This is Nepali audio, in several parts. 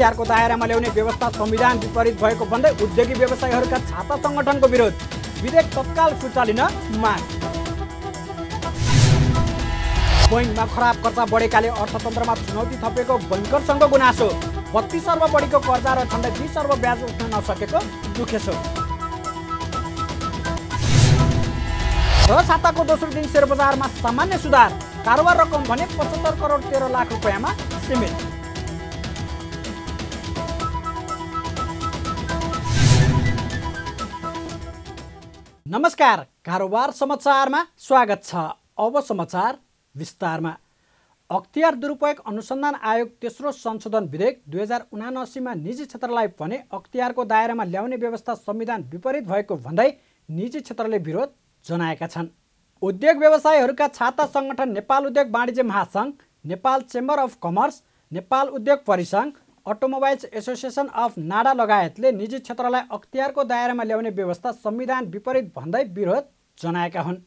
एनसिआरको दायरामा ल्याउने व्यवस्था संविधान विपरीत भएको भन्दै उद्योगी व्यवसायीहरूका छाता सङ्गठनको विरोध विधेयक तत्काल फिर्ता लिन माग बैङ्कमा खराब कर्जा बढेकाले अर्थतन्त्रमा चुनौती थपेको बैङ्करसँगको गुनासो बत्तिस अर्ब बढीको कर्जा र झन्डै बिस अर्ब ब्याज उठ्न नसकेको दुखेसो र साताको दोस्रो दिन सेयर बजारमा सामान्य सुधार कारोबार रकम भने पचहत्तर करोड तेह्र लाख रुपियाँमा सीमित नमस्कार कारोबार समाचारमा स्वागत छ अब समाचार विस्तारमा अख्तियार दुरुपयोग अनुसन्धान आयोग तेस्रो संशोधन विधेयक दुई हजार उनासीमा निजी क्षेत्रलाई भने अख्तियारको दायरामा ल्याउने व्यवस्था संविधान विपरीत भएको भन्दै निजी क्षेत्रले विरोध जनाएका छन् उद्योग व्यवसायहरूका छाता सङ्गठन नेपाल उद्योग वाणिज्य महासङ्घ Nepal chamber of commerce Nepal उद्योग परिसङ्घ अटोमोबाइल्स एसोसिएसन अफ नाडा लगायतले निजी क्षेत्रलाई अख्तियारको दायरामा ल्याउने व्यवस्था संविधान विपरीत भन्दै विरोध जनाएका हुन्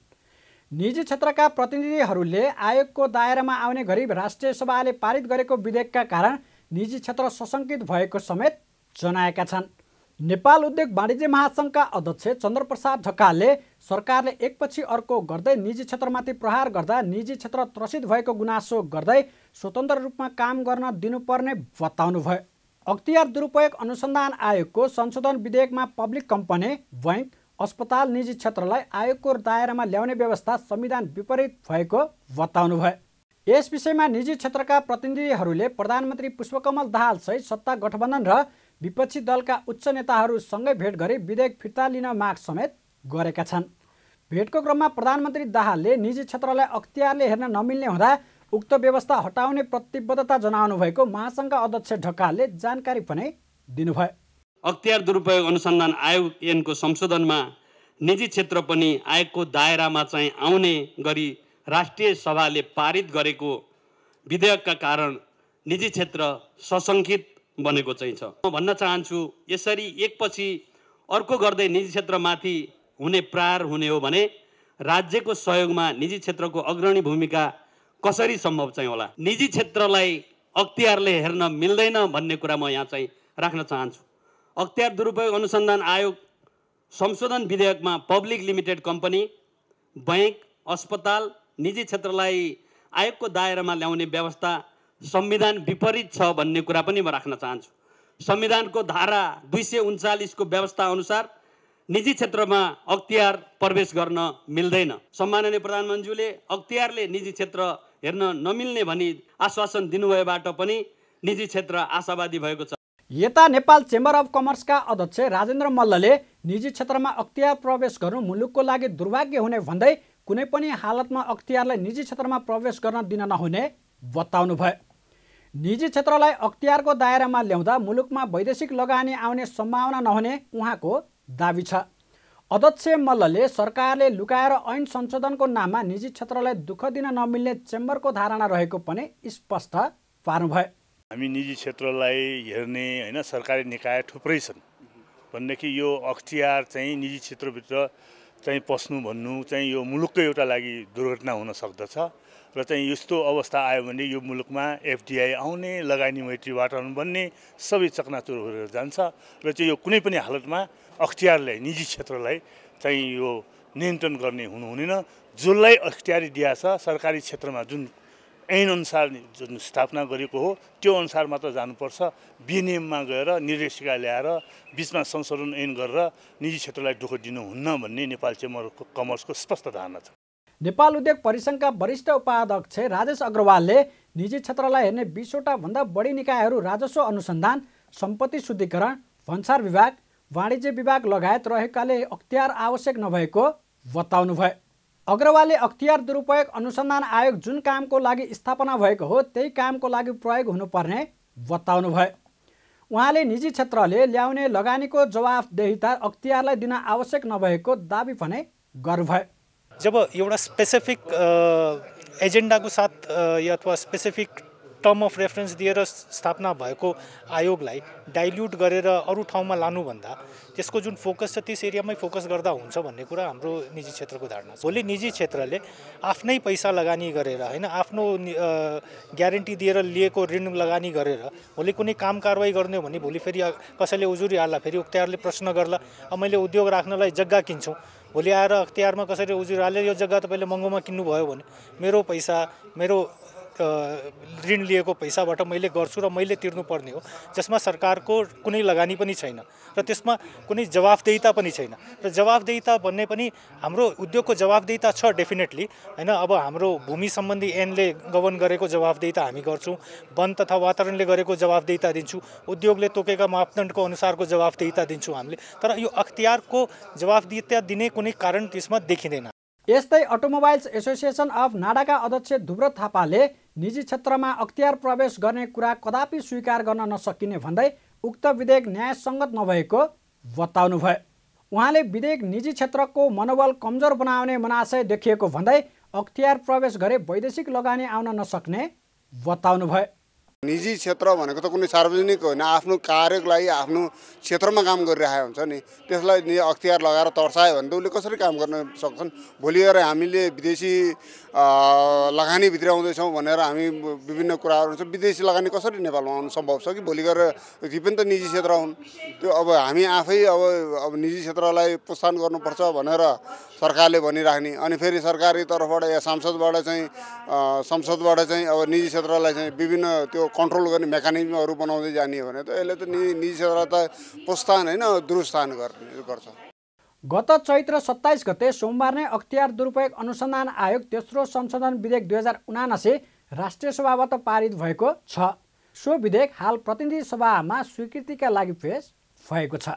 निजी क्षेत्रका प्रतिनिधिहरूले आयोगको दायरामा आउने गरी राष्ट्रिय सभाले पारित गरेको विधेयकका कारण निजी क्षेत्र सशङ्कित भएको समेत जनाएका छन् नेपाल उद्योग वाणिज्य महासङ्घका अध्यक्ष चन्द्रप्रसाद ढकालले सरकारले एकपछि अर्को गर्दै निजी क्षेत्रमाथि प्रहार गर्दा निजी क्षेत्र त्रसित भएको गुनासो गर्दै स्वतन्त्र रूपमा काम गर्न दिनुपर्ने बताउनुभयो अख्तियार दुरुपयोग अनुसन्धान आयोगको संशोधन विधेयकमा पब्लिक कम्पनी बैङ्क अस्पताल निजी क्षेत्रलाई आयोगको दायरामा ल्याउने व्यवस्था संविधान विपरीत भएको बताउनुभयो यस विषयमा निजी क्षेत्रका प्रतिनिधिहरूले प्रधानमन्त्री पुष्पकमल दाहालसहित सत्ता गठबन्धन र विपक्षी दलका उच्च नेताहरूसँगै भेट गरी विधेयक फिर्ता लिन माग समेत गरेका छन् भेटको क्रममा प्रधानमन्त्री दाहालले निजी क्षेत्रलाई अख्तियारले हेर्न नमिल्ने हुँदा उक्त व्यवस्था हटाउने प्रतिबद्धता जनाउनु भएको महासङ्घका अध्यक्ष ढकालले जानकारी पनि दिनुभयो अख्तियार दुरुपयोग अनुसन्धान आयोग एनको संशोधनमा निजी क्षेत्र पनि आयोगको दायरामा चाहिँ आउने गरी राष्ट्रिय सभाले पारित गरेको विधेयकका कारण निजी क्षेत्र सशङ्कित बनेको चाहिँ छ म भन्न चाहन्छु यसरी एकपछि अर्को गर्दै निजी क्षेत्रमाथि हुने प्रार हुने हो भने राज्यको सहयोगमा निजी क्षेत्रको अग्रणी भूमिका कसरी सम्भव चाहिँ होला निजी क्षेत्रलाई अख्तियारले हेर्न मिल्दैन भन्ने कुरा म यहाँ चाहिँ राख्न चाहन्छु अख्तियार दुरुपयोग अनुसन्धान आयोग संशोधन विधेयकमा पब्लिक लिमिटेड कम्पनी बैङ्क अस्पताल निजी क्षेत्रलाई आयोगको दायरामा ल्याउने व्यवस्था संविधान विपरीत छ भन्ने कुरा पनि म राख्न चाहन्छु संविधानको धारा दुई सय उन्चालिसको व्यवस्था अनुसार निजी क्षेत्रमा अख्तियार प्रवेश गर्न मिल्दैन सम्माननीय प्रधानमन्त्रीले अख्तियारले निजी क्षेत्र हेर्न नमिल्ने भनी आश्वासन दिनुभएबाट पनि निजी क्षेत्र आशावादी भएको छ यता नेपाल चेम्बर अफ कमर्सका अध्यक्ष राजेन्द्र मल्लले निजी क्षेत्रमा अख्तियार प्रवेश गर्नु मुलुकको लागि दुर्भाग्य हुने भन्दै कुनै पनि हालतमा अख्तियारलाई निजी क्षेत्रमा प्रवेश गर्न दिन नहुने बताउनु भयो निजी क्षेत्रलाई अख्तियारको दायरामा ल्याउँदा मुलुकमा वैदेशिक लगानी आउने सम्भावना नहुने उहाँको दावी छ अध्यक्ष मल्लले सरकारले लुकाएर ऐन संशोधनको नाममा निजी क्षेत्रलाई दुःख दिन नमिल्ने चेम्बरको धारणा रहेको पनि स्पष्ट पार्नुभयो हामी निजी क्षेत्रलाई हेर्ने होइन सरकारी निकाय थुप्रै छन् भनेदेखि यो अख्तियार चाहिँ निजी क्षेत्रभित्र चाहिँ पस्नु भन्नु चाहिँ यो मुलुकको एउटा लागि दुर्घटना हुन सक्दछ र चाहिँ यस्तो अवस्था आयो भने यो मुलुकमा एफडिआई आउने लगानी मैत्री वातावरण बन्ने सबै चकनाचुर भएर जान्छ र चाहिँ यो कुनै पनि हालतमा अख्तियारले निजी क्षेत्रलाई चाहिँ यो नियन्त्रण गर्ने हुनुहुँदैन जसलाई अख्तियारी दिया छ सरकारी क्षेत्रमा जुन ऐनअनुसार जुन स्थापना गरेको हो त्यो अनुसार मात्र जानुपर्छ बिएनएममा गएर निर्देशिका ल्याएर बिचमा संशोधन ऐन गरेर निजी क्षेत्रलाई दुःख दिनुहुन्न भन्ने नेपाल चेम्बर कमर्सको स्पष्ट धारणा छ नेपाल उद्योग परिसङ्घका वरिष्ठ उपाध्यक्ष राजेश अग्रवालले निजी क्षेत्रलाई हेर्ने बिसवटा भन्दा बढी निकायहरू राजस्व अनुसन्धान सम्पत्ति शुद्धिकरण भन्सार विभाग वाणिज्य विभाग लगायत रहेकाले अख्तियार आवश्यक नभएको बताउनुभयो अग्रवालले अख्तियार दुरुपयोग अनुसन्धान आयोग जुन कामको लागि स्थापना भएको हो त्यही कामको लागि प्रयोग हुनुपर्ने बताउनुभयो उहाँले निजी क्षेत्रले ल्याउने लगानीको जवाफदेहिता अख्तियारलाई दिन आवश्यक नभएको दावी भने गर्नुभयो जब एउटा स्पेसिफिक एजेन्डाको साथ अथवा स्पेसिफिक टर्म अफ रेफरेन्स दिएर स्थापना भएको आयोगलाई डाइल्युट गरेर अरू ठाउँमा लानुभन्दा त्यसको जुन फोकस छ त्यस एरियामै फोकस गर्दा हुन्छ भन्ने कुरा हाम्रो निजी क्षेत्रको धारणा छ भोलि निजी क्षेत्रले आफ्नै पैसा लगानी गरेर होइन आफ्नो ग्यारेन्टी दिएर लिएको ऋण लगानी गरेर भोलि कुनै काम कारवाही गर्ने हो भने भोलि फेरि कसैले उजुरी हाल्ला फेरि उक्तियारले प्रश्न गर्ला अब मैले उद्योग राख्नलाई जग्गा किन्छौँ भोलि आएर अख्तियारमा कसरी उजुरी हाल्यो यो जग्गा तपाईँले महँगोमा किन्नुभयो भने मेरो पैसा मेरो ऋण लिएको पैसाबाट मैले गर्छु र मैले तिर्नुपर्ने हो जसमा सरकारको कुनै लगानी पनि छैन र त्यसमा कुनै जवाफदेहिता पनि छैन र जवाफदेहिता भन्ने पनि हाम्रो उद्योगको जवाबदेहिता छ डेफिनेटली होइन अब हाम्रो भूमि सम्बन्धी एनले गवन गरेको जवाबदेहिता हामी गर्छौँ वन तथा वातावरणले गरेको जवाबदेहिता दिन्छु उद्योगले तोकेका मापदण्डको अनुसारको जवाबदेहिता दिन्छौँ हामीले तर यो अख्तियारको जवाबदेहिता दिने कुनै कारण त्यसमा देखिँदैन यस्तै अटोमोबाइल्स एसोसिएसन अफ नाडाका अध्यक्ष धुव्रत थापाले निजी क्षेत्रमा अख्तियार प्रवेश गर्ने कुरा कदापि स्वीकार गर्न नसकिने भन्दै उक्त विधेयक न्यायसङ्गत नभएको बताउनुभयो उहाँले विधेयक निजी क्षेत्रको मनोबल कमजोर बनाउने मनाशय देखिएको भन्दै अख्तियार प्रवेश गरे वैदेशिक लगानी आउन नसक्ने बताउनुभयो निजी क्षेत्र भनेको त कुनै सार्वजनिक होइन आफ्नो कार्यको लागि आफ्नो क्षेत्रमा काम गरिरहेको हुन्छ नि त्यसलाई अख्तियार लगाएर तर्सायो भने त उसले कसरी काम गर्न सक्छन् भोलि गएर हामीले विदेशी लगानीभित्र आउँदैछौँ भनेर हामी विभिन्न कुराहरू छ विदेशी लगानी कसरी नेपालमा आउनु सम्भव छ कि भोलि गएर ती पनि त निजी क्षेत्र हुन् त्यो अब हामी आफै अब अब निजी क्षेत्रलाई प्रोत्साहन गर्नुपर्छ भनेर सरकारले भनिराख्ने अनि फेरि सरकारी तर्फबाट या सांसदबाट चाहिँ संसदबाट चाहिँ अब निजी क्षेत्रलाई चाहिँ विभिन्न त्यो कन्ट्रोल गर्ने मेकानिजमहरू बनाउँदै जाने भने त यसले त निजी क्षेत्रलाई त प्रोत्साहन होइन दुरुस्थान गर्ने गर्छ गत चैत्र सत्ताइस गते सोमबार नै अख्तियार दुरुपयोग अनुसन्धान आयोग तेस्रो संशोधन विधेयक दुई हजार उनासी राष्ट्रिय सभाबाट पारित भएको छ सो विधेयक हाल प्रतिनिधि सभामा स्वीकृतिका लागि पेस भएको छ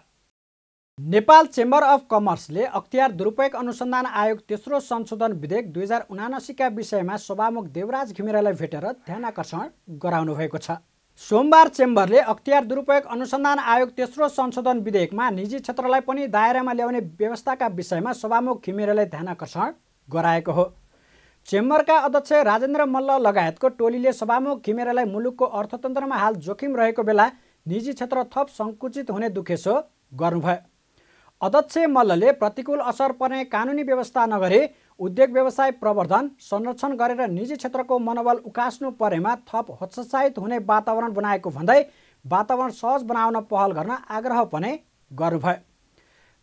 नेपाल चेम्बर अफ कमर्सले अख्तियार दुरुपयोग अनुसन्धान आयोग तेस्रो संशोधन विधेयक दुई हजार उनासीका विषयमा सभामुख देवराज घिमिरेलाई भेटेर ध्यानाकर्षण गराउनु भएको छ सोमबार चेम्बरले अख्तियार दुरुपयोग अनुसन्धान आयोग तेस्रो संशोधन विधेयकमा निजी क्षेत्रलाई पनि दायरामा ल्याउने व्यवस्थाका विषयमा सभामुख घिमिरेलाई ध्यानकर्षण गराएको हो चेम्बरका अध्यक्ष राजेन्द्र मल्ल लगायतको टोलीले सभामुख घिमिरेलाई मुलुकको अर्थतन्त्रमा हाल जोखिम रहेको बेला निजी क्षेत्र थप सङ्कुचित हुने दुखेसो गर्नुभयो अध्यक्ष मल्लले प्रतिकूल असर पर्ने कानुनी व्यवस्था नगरे उद्योग व्यवसाय प्रवर्धन संरक्षण गरेर निजी क्षेत्रको मनोबल उकास्नु परेमा थप हतोत्साहित हुने वातावरण बनाएको भन्दै वातावरण सहज बनाउन पहल गर्न आग्रह पनि गर्नुभयो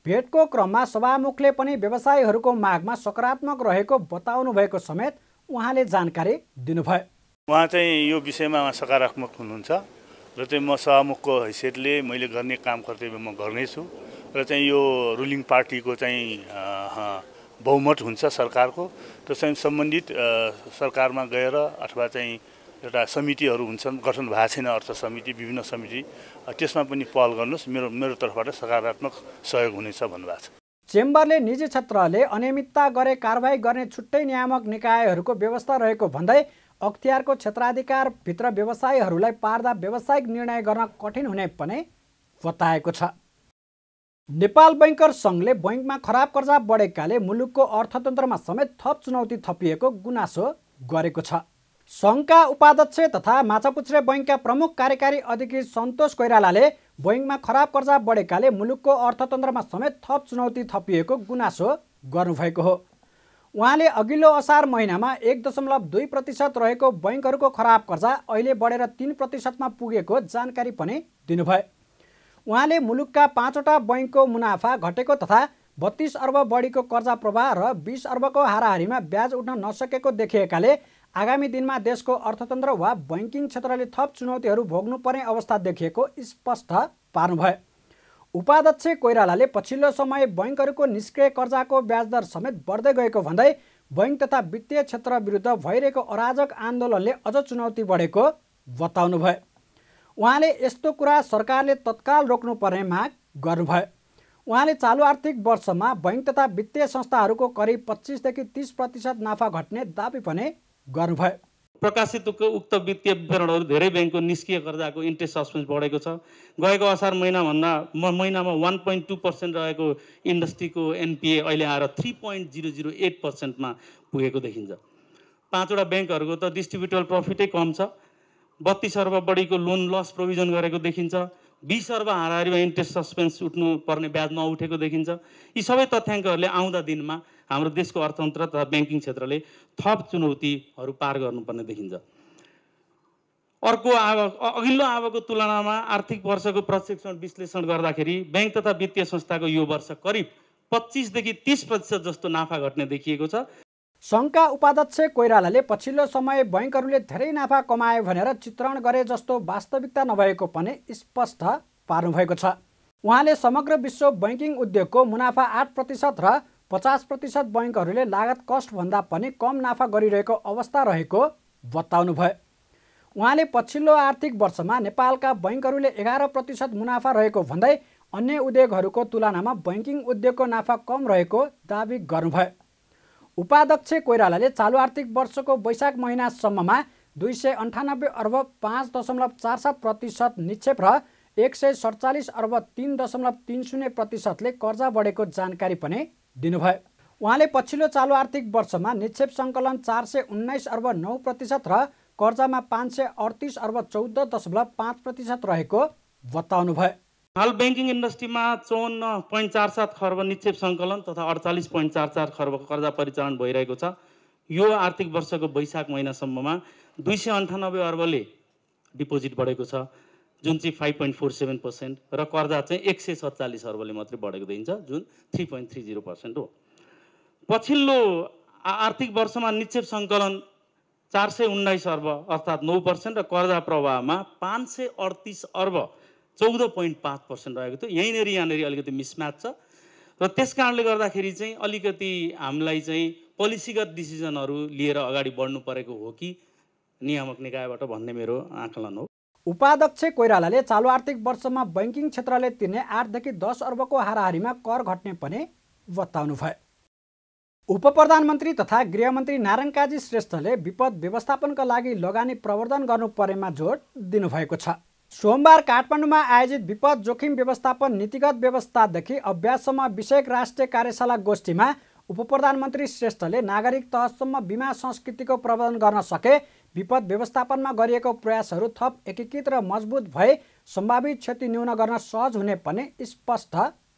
भेटको क्रममा सभामुखले पनि व्यवसायीहरूको मागमा सकारात्मक रहेको बताउनु भएको समेत उहाँले जानकारी दिनुभयो उहाँ चाहिँ यो विषयमा सकारात्मक हुनुहुन्छ र चाहिँ म सभामुखको हैसियतले मैले गर्ने काम कर्तव्य म गर्नेछु र चाहिँ यो रुलिङ पार्टीको चाहिँ बहुमत हुन्छ सरकारको त्यो चाहिँ सम्बन्धित सरकारमा गएर अथवा चाहिँ एउटा समितिहरू हुन्छन् गठन भएको छैन अर्थ समिति विभिन्न समिति त्यसमा पनि पहल गर्नुहोस् मेरो मेरो तर्फबाट सकारात्मक सहयोग हुनेछ भन्नुभएको छ चेम्बरले निजी क्षेत्रले अनियमितता गरे कारवाही गर्ने छुट्टै नियामक निकायहरूको व्यवस्था रहेको भन्दै अख्तियारको क्षेत्राधिकारभित्र व्यवसायीहरूलाई पार्दा व्यावसायिक निर्णय गर्न कठिन हुने पनि बताएको छ नेपाल बैङ्कर सङ्घले बैङ्कमा खराब कर्जा बढेकाले मुलुकको अर्थतन्त्रमा समेत थप चुनौती थपिएको गुनासो गरेको छ सङ्घका उपाध्यक्ष तथा माछापुच्छ्रे बैङ्कका प्रमुख कार्यकारी अधिकृत सन्तोष कोइरालाले बैङ्कमा खराब कर्जा बढेकाले मुलुकको अर्थतन्त्रमा समेत थप चुनौती थपिएको गुनासो गर्नुभएको हो उहाँले अघिल्लो असार महिनामा एक दशमलव दुई प्रतिशत रहेको बैङ्कहरूको खराब कर्जा अहिले बढेर तिन प्रतिशतमा पुगेको जानकारी पनि दिनुभयो उहाँले मुलुकका पाँचवटा बैङ्कको मुनाफा घटेको तथा बत्तिस अर्ब बढीको कर्जा प्रवाह र बिस अर्बको हाराहारीमा ब्याज उठ्न नसकेको देखिएकाले आगामी दिनमा देशको अर्थतन्त्र वा बैङ्किङ क्षेत्रले थप चुनौतीहरू भोग्नुपर्ने अवस्था देखिएको स्पष्ट पार्नुभयो उपाध्यक्ष कोइरालाले पछिल्लो समय बैङ्कहरूको निष्क्रिय कर्जाको ब्याजदर समेत बढ्दै गएको भन्दै बैङ्क तथा वित्तीय क्षेत्र विरुद्ध भइरहेको अराजक आन्दोलनले अझ चुनौती बढेको बताउनुभयो उहाँले यस्तो कुरा सरकारले तत्काल रोक्नुपर्ने माग गर्नुभयो उहाँले चालु आर्थिक वर्षमा बैङ्क तथा वित्तीय संस्थाहरूको करिब पच्चिसदेखि तिस प्रतिशत नाफा घट्ने दावी पनि गर्नुभयो प्रकाशित उक्त वित्तीय विवरणहरू धेरै ब्याङ्कको निष्क्रिय कर्जाको इन्ट्रेस्ट सस्पेन्स बढेको छ गएको असार महिनाभन्दा महिनामा वान पोइन्ट टू पर्सेन्ट रहेको इन्डस्ट्रीको एनपिए अहिले आएर three point zero zero eight पर्सेन्टमा पुगेको देखिन्छ पाँचवटा ब्याङ्कहरूको त डिस्ट्रिब्युटर प्रफिटै कम छ बत्तिस अर्ब बढीको लोन लस प्रोभिजन गरेको देखिन्छ बिस अर्ब हाराहारीमा इन्ट्रेस्ट सस्पेन्स उठ्नुपर्ने ब्याज नउठेको देखिन्छ यी सबै तथ्याङ्कहरूले आउँदा दिनमा हाम्रो देशको अर्थतन्त्र तथा ब्याङ्किङ क्षेत्रले थप चुनौतीहरू पार गर्नुपर्ने देखिन्छ अर्को आव अघिल्लो आवको तुलनामा आर्थिक वर्षको प्रशिक्षण विश्लेषण गर्दाखेरि ब्याङ्क तथा वित्तीय संस्थाको यो वर्ष करिब पच्चिसदेखि तिस प्रतिशत जस्तो नाफा घट्ने देखिएको छ सङ्घका उपाध्यक्ष कोइरालाले पछिल्लो समय बैङ्कहरूले धेरै नाफा कमाए भनेर चित्रण गरे जस्तो वास्तविकता नभएको पनि स्पष्ट पार्नुभएको छ उहाँले समग्र विश्व बैङ्किङ उद्योगको मुनाफा आठ प्रतिशत र पचास प्रतिशत बैङ्कहरूले लागत कस्टभन्दा पनि कम नाफा गरिरहेको अवस्था रहेको बताउनुभयो उहाँले पछिल्लो आर्थिक वर्षमा नेपालका बैङ्कहरूले एघार प्रतिशत मुनाफा रहेको भन्दै अन्य उद्योगहरूको तुलनामा बैङ्किङ उद्योगको नाफा कम रहेको दावी गर्नुभयो उपाध्यक्ष कोइरालाले चालु आर्थिक वर्षको वैशाख महिनासम्ममा दुई सय अन्ठानब्बे अर्ब पाँच दशमलव चार सात प्रतिशत निक्षेप र एक सय सडचालिस अर्ब तिन दशमलव तिन शून्य प्रतिशतले कर्जा बढेको जानकारी पनि दिनुभयो उहाँले पछिल्लो चालु आर्थिक वर्षमा निक्षेप सङ्कलन चार सय उन्नाइस अर्ब नौ प्रतिशत र कर्जामा पाँच सय अडतिस अर्ब चौध दशमलव पाँच प्रतिशत रहेको बताउनुभयो हाल ब्याङ्किङ इन्डस्ट्रीमा चौन्न पोइन्ट चार सात खर्ब निक्षेप सङ्कलन तथा अडचालिस पोइन्ट चार चार खर्बको कर्जा परिचालन भइरहेको छ यो आर्थिक वर्षको वैशाख महिनासम्ममा दुई सय अन्ठानब्बे अर्बले डिपोजिट बढेको छ जुन चाहिँ five point four seven percent र कर्जा चाहिँ एक सय सत्तालिस अर्बले मात्रै बढेको देखिन्छ जुन three point three zero percent हो पछिल्लो आर्थिक वर्षमा निक्षेप सङ्कलन चार सय उन्नाइस अर्ब अर्थात् नौ पर्सेन्ट र कर्जा प्रवाहमा पाँच सय अडतिस अर्ब चौध पोइन्ट पाँच पर्सेन्ट रहेको थियो यहीँनिर यहाँनिर अलिकति मिसम्याच छ र त्यस कारणले गर्दाखेरि चाहिँ अलिकति हामीलाई चाहिँ पोलिसीगत डिसिजनहरू लिएर अगाडि बढ्नु परेको हो कि नियामक निकायबाट भन्ने मेरो आकलन हो उपाध्यक्ष कोइरालाले चालु आर्थिक वर्षमा बैङ्किङ क्षेत्रले तिर्ने आठदेखि दस अर्बको हाराहारीमा कर घट्ने पनि बताउनु भयो उप प्रधानमन्त्री तथा गृहमन्त्री नारायण काजी श्रेष्ठले विपद व्यवस्थापनका लागि लगानी प्रवर्धन गर्नु परेमा जोड दिनुभएको छ सोमबार काठमाडौँमा आयोजित विपद जोखिम व्यवस्थापन नीतिगत व्यवस्थादेखि अभ्याससम्म विषयक राष्ट्रिय कार्यशाला गोष्ठीमा उप प्रधानमन्त्री श्रेष्ठले नागरिक तहसम्म बिमा संस्कृतिको प्रबन्धन गर्न सके विपद व्यवस्थापनमा गरिएको प्रयासहरू थप एकीकृत र मजबुत भए सम्भावित क्षति न्यून गर्न सहज हुने पनि स्पष्ट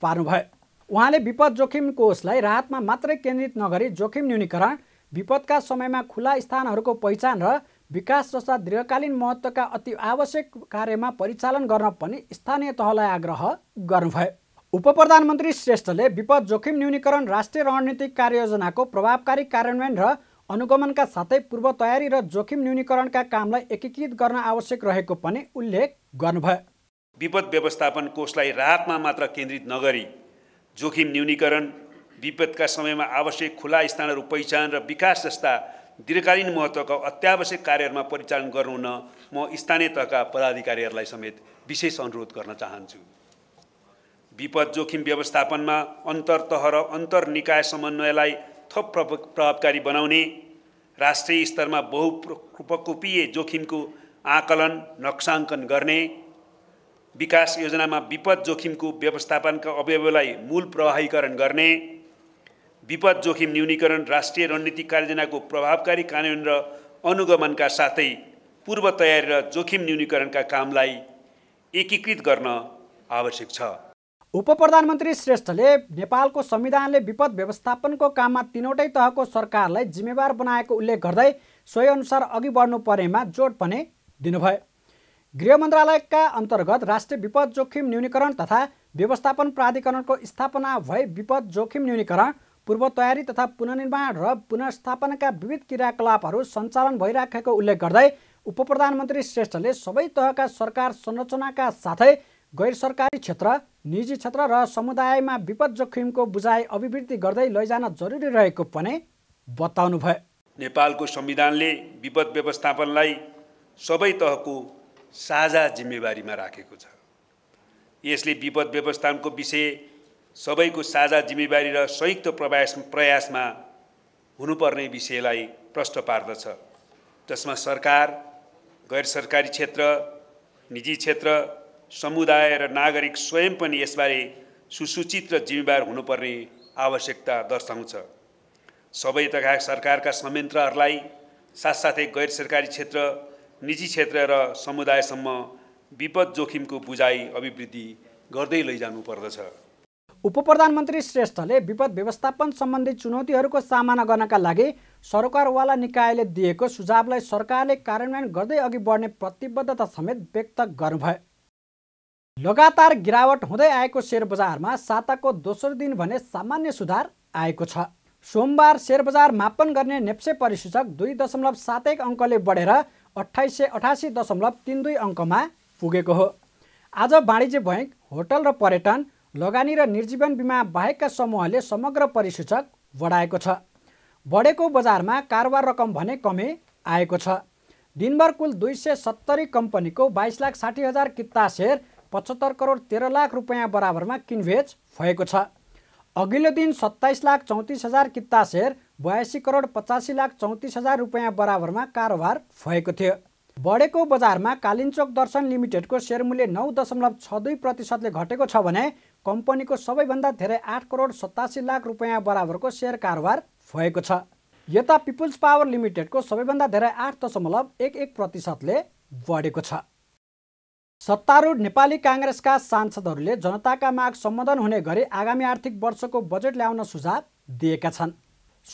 पार्नुभयो उहाँले विपद जोखिम कोषलाई राहतमा मात्रै केन्द्रित नगरी जोखिम न्यूनीकरण विपदका समयमा खुला स्थानहरूको पहिचान र विकास जस्ता दीर्घकालीन महत्त्वका अति आवश्यक कार्यमा परिचालन गर्न पनि स्थानीय तहलाई आग्रह गर्नुभयो उप प्रधानमन्त्री श्रेष्ठले विपद जोखिम न्यूनीकरण राष्ट्रिय रणनीतिक कार्ययोजनाको प्रभावकारी कार्यान्वयन र अनुगमनका साथै पूर्व तयारी र जोखिम न्यूनीकरणका कामलाई एकीकृत गर्न आवश्यक रहेको पनि उल्लेख गर्नुभयो विपद व्यवस्थापन कोषलाई राहतमा मात्र केन्द्रित नगरी जोखिम न्यूनीकरण विपदका समयमा आवश्यक खुला स्थानहरू पहिचान र विकास जस्ता दीर्घकालीन महत्त्वका अत्यावश्यक कार्यहरूमा परिचालन गर्नुहुन म स्थानीय तहका पदाधिकारीहरूलाई समेत विशेष अनुरोध गर्न चाहन्छु विपद जोखिम व्यवस्थापनमा अन्तर तह र अन्तर निकाय समन्वयलाई थप प्रभावकारी बनाउने राष्ट्रिय स्तरमा बहुप्रकोपीय जोखिमको आकलन नक्साङ्कन गर्ने विकास योजनामा विपद जोखिमको व्यवस्थापनका अवयवलाई मूल प्रवाहीकरण गर्ने विपद जोखिम न्यूनीकरण राष्ट्रिय रणनीतिक कार्यजनाको प्रभावकारी कानुन र अनुगमनका साथै पूर्व तयारी र जोखिम न्यूनीकरणका कामलाई एकीकृत गर्न आवश्यक छ उप प्रधानमन्त्री श्रेष्ठले नेपालको संविधानले विपद व्यवस्थापनको काममा तिनवटै तहको सरकारलाई जिम्मेवार बनाएको उल्लेख गर्दै सोही अनुसार अघि बढ्नु पर्नेमा जोड पनि दिनुभयो गृह मन्त्रालयका अन्तर्गत राष्ट्रिय विपद जोखिम न्यूनीकरण तथा व्यवस्थापन प्राधिकरणको स्थापना भए विपद जोखिम न्यूनीकरण पूर्व तयारी तथा पुनर्निर्माण र पुनर्स्थापनाका विविध क्रियाकलापहरू सञ्चालन भइराखेको उल्लेख गर्दै उप प्रधानमन्त्री श्रेष्ठले सबै तहका सरकार संरचनाका साथै गैर सरकारी क्षेत्र निजी क्षेत्र र समुदायमा विपद जोखिमको बुझाइ अभिवृद्धि गर्दै लैजान जरुरी रहेको पनि बताउनुभयो नेपालको संविधानले विपद व्यवस्थापनलाई सबै तहको साझा जिम्मेवारीमा राखेको छ यसले विपद व्यवस्थापनको विषय सबैको साझा जिम्मेवारी र संयुक्त प्रयास प्रयासमा हुनुपर्ने विषयलाई प्रष्ट पार्दछ जसमा सरकार गैर सरकारी क्षेत्र निजी क्षेत्र समुदाय र नागरिक स्वयं पनि यसबारे सुसूचित र जिम्मेवार हुनुपर्ने आवश्यकता दर्शाउँछ सबै तथा सरकारका संयन्त्रहरूलाई साथसाथै गैर सरकारी क्षेत्र निजी क्षेत्र र समुदायसम्म विपद जोखिमको बुझाइ अभिवृद्धि गर्दै लैजानु पर्दछ उप प्रधानमन्त्री श्रेष्ठले विपद व्यवस्थापन सम्बन्धी चुनौतीहरूको सामना गर्नका लागि सरकारवाला निकायले दिएको सुझावलाई सरकारले कार्यान्वयन गर्दै अघि बढ्ने प्रतिबद्धता समेत व्यक्त गर्नुभयो लगातार गिरावट हुँदै आएको सेयर बजारमा साताको दोस्रो दिन भने सामान्य सुधार आएको छ सोमबार सेयर बजार मापन गर्ने नेप्से परिसूचक दुई दशमलव सात एक अङ्कले बढेर अठाइस सय अठासी दशमलव तिन दुई अङ्कमा पुगेको हो आज वाणिज्य बैङ्क होटल र पर्यटन लगानी र निर्जीवन बिमा बाहेकका समूहले समग्र परिसूचक बढाएको छ बढेको बजारमा कारोबार रकम भने कमी आएको छ दिनभर कुल दुई सय सत्तरी कम्पनीको बाइस लाख साठी हजार किता सेयर पचहत्तर करोड तेह्र लाख रुपियाँ बराबरमा किनबेच भएको छ अघिल्लो दिन सत्ताइस लाख चौतिस हजार कित्ता सेयर बयासी करोड पचासी लाख चौतिस हजार रुपियाँ बराबरमा कारोबार भएको थियो बढेको बजारमा कालिन्चोक दर्शन लिमिटेडको सेयर मूल्य नौ दशमलव छ दुई प्रतिशतले घटेको छ भने कम्पनीको सबैभन्दा धेरै आठ करोड सतासी लाख रुपियाँ बराबरको सेयर कारोबार भएको छ यता पिपुल्स पावर लिमिटेडको सबैभन्दा धेरै आठ दशमलव एक एक प्रतिशतले बढेको छ सत्तारूढ नेपाली काङ्ग्रेसका सांसदहरूले जनताका माग सम्बोधन हुने गरी आगामी आर्थिक वर्षको बजेट ल्याउन सुझाव दिएका छन्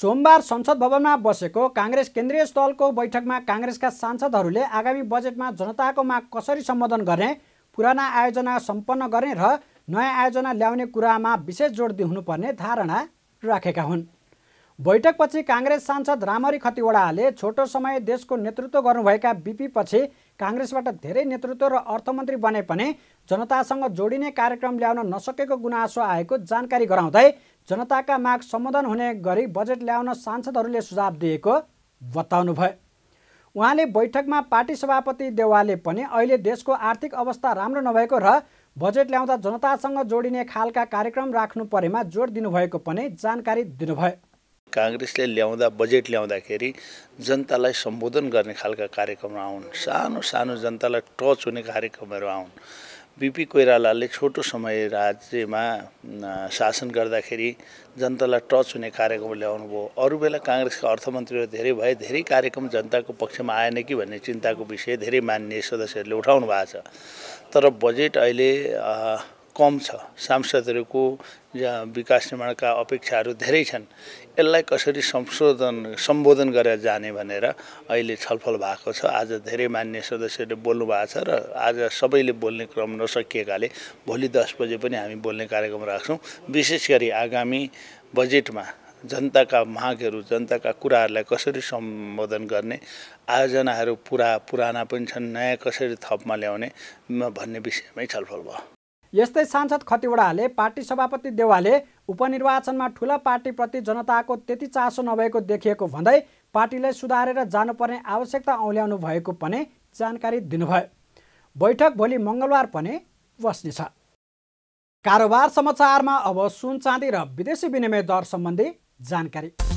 सोमबार संसद भवनमा बसेको काङ्ग्रेस केन्द्रीय दलको बैठकमा काङ्ग्रेसका सांसदहरूले आगामी बजेटमा जनताको माग कसरी सम्बोधन गर्ने पुराना आयोजना सम्पन्न गर्ने र नयाँ आयोजना ल्याउने कुरामा विशेष जोड दिनुपर्ने धारणा राखेका हुन् बैठकपछि काङ्ग्रेस सांसद रामरी खतिवडाले छोटो समय देशको नेतृत्व गर्नुभएका बिपीपछि काङ्ग्रेसबाट धेरै नेतृत्व र अर्थमन्त्री बने पनि जनतासँग जोडिने कार्यक्रम ल्याउन नसकेको गुनासो आएको जानकारी गराउँदै जनताका माग सम्बोधन हुने गरी बजेट ल्याउन सांसदहरूले सुझाव दिएको बताउनुभयो उहाँले बैठकमा पार्टी सभापति देवालले पनि अहिले देशको आर्थिक अवस्था राम्रो नभएको र बजेट ल्याउँदा जनतासँग जोडिने खालका कार्यक्रम राख्नु परेमा जोड दिनुभएको पनि जानकारी दिनुभयो काङ्ग्रेसले ल्याउँदा बजेट ल्याउँदाखेरि जनतालाई सम्बोधन गर्ने खालका कार्यक्रम आउन् सानो सानो जनतालाई टच हुने कार्यक्रमहरू आउन् बिपी कोइरालाले छोटो समय राज्यमा शासन गर्दाखेरि जनतालाई टच हुने कार्यक्रम भयो अरू बेला काङ्ग्रेसका अर्थमन्त्रीहरू धेरै भए धेरै कार्यक्रम जनताको पक्षमा आएन कि भन्ने चिन्ताको विषय धेरै मान्य सदस्यहरूले उठाउनु भएको छ तर बजेट अहिले कम छ सांसदहरूको विकास निर्माणका अपेक्षाहरू धेरै छन् यसलाई कसरी संशोधन सम्बोधन गरेर जाने भनेर अहिले छलफल भएको छ आज धेरै मान्य सदस्यहरूले बोल्नु भएको छ र आज सबैले बोल्ने क्रम नसकिएकाले भोलि दस बजे पनि हामी बोल्ने कार्यक्रम राख्छौँ विशेष गरी आगामी बजेटमा जनताका मागहरू जनताका कुराहरूलाई कसरी सम्बोधन गर्ने आयोजनाहरू पुरा पुराना पनि छन् नयाँ कसरी थपमा ल्याउने भन्ने विषयमै छलफल भयो यस्तै सांसद खतिवडाले पार्टी सभापति देवाले उपनिर्वाचनमा ठुला पार्टीप्रति जनताको त्यति चासो नभएको देखिएको भन्दै पार्टीलाई सुधारेर जानुपर्ने आवश्यकता औल्याउनु भएको पनि जानकारी दिनुभयो बैठक भोलि मङ्गलबार पनि बस्नेछ कारोबार समाचारमा अब सुन चाँदी र विदेशी विनिमय दर सम्बन्धी जानकारी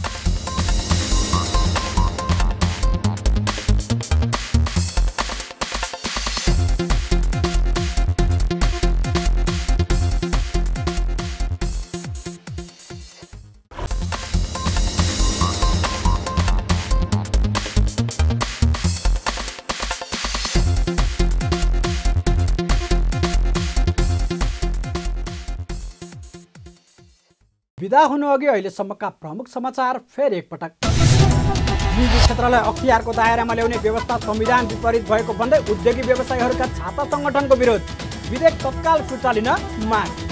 विदा अघि अहिलेसम्मका प्रमुख समाचार फेरि एकपटक निजी क्षेत्रलाई अख्तियारको दायरामा ल्याउने व्यवस्था संविधान विपरीत भएको भन्दै उद्योगी व्यवसायीहरूका छाता संगठनको विरोध विधेयक तत्काल फिर्ता लिन माग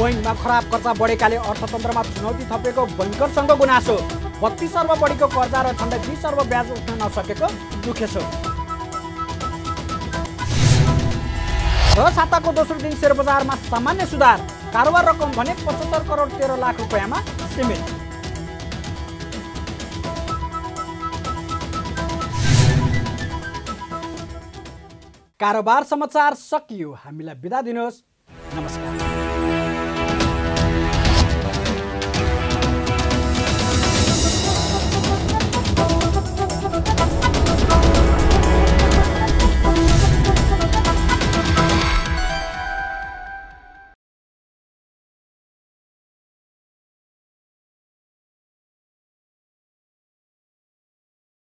बैङ्कमा खराब कर्जा बढेकाले अर्थतन्त्रमा चुनौती थपेको बैङ्करसँगको गुनासो बत्तिस अर्ब बढीको कर्जा र झन्डै बिस अर्ब ब्याज उठ्न नसकेको दुखेसो र साताको दोस्रो दिन शेयर बजारमा सामान्य सुधार कारोबार रकम भने पचहत्तर करोड तेह्र लाख रुपियाँमा सीमित कारोबार समाचार सकियो हामीलाई बिदा दिनुहोस् नमस्कार